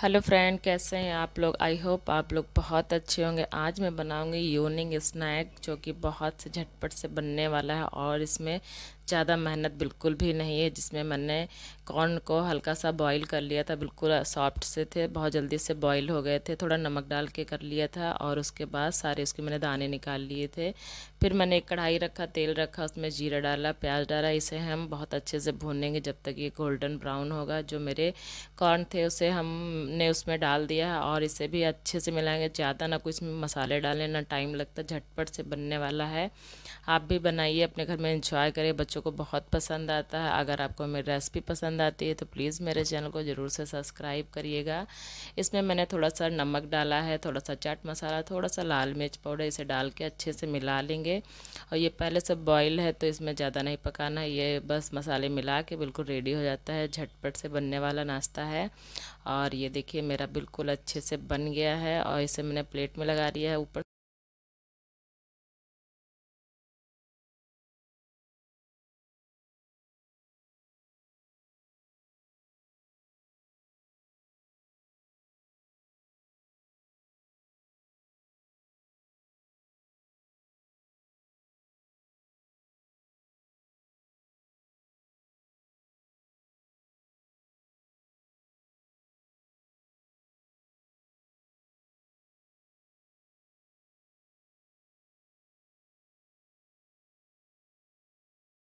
hello friend कैसे हैं आप लोग आई होप आप लोग बहुत अच्छे होंगे आज मैं बनाऊंगी यूनिंग स्नैक जो कि बहुत से झटपट से बनने वाला है और इसमें ज़्यादा मेहनत बिल्कुल भी नहीं है जिसमें मैंने कॉर्न को हल्का सा बॉईल कर लिया था बिल्कुल सॉफ्ट से थे बहुत जल्दी से बॉईल हो गए थे थोड़ा नमक डाल के कर लिया था और उसके बाद सारे उसके मैंने दाने निकाल लिए थे फिर मैंने एक कढ़ाई रखा तेल रखा उसमें जीरा डाला प्याज डाला इसे हम बहुत अच्छे से भूनेंगे जब तक ये गोल्डन ब्राउन होगा जो मेरे कॉर्न थे उसे हमने उसमें डाल दिया और इसे भी अच्छे से मिलाएंगे ज़्यादा ना कोई इसमें मसाले डालें ना टाइम लगता झटपट से बनने वाला है आप भी बनाइए अपने घर में इंजॉय करें बच्चों बच्चों को बहुत पसंद आता है अगर आपको मेरी रेसिपी पसंद आती है तो प्लीज़ मेरे चैनल को ज़रूर से सब्सक्राइब करिएगा इसमें मैंने थोड़ा सा नमक डाला है थोड़ा सा चाट मसाला थोड़ा सा लाल मिर्च पाउडर इसे डाल के अच्छे से मिला लेंगे और ये पहले से बॉयल है तो इसमें ज़्यादा नहीं पकाना है ये बस मसाले मिला के बिल्कुल रेडी हो जाता है झटपट से बनने वाला नाश्ता है और ये देखिए मेरा बिल्कुल अच्छे से बन गया है और इसे मैंने प्लेट में लगा दिया है ऊपर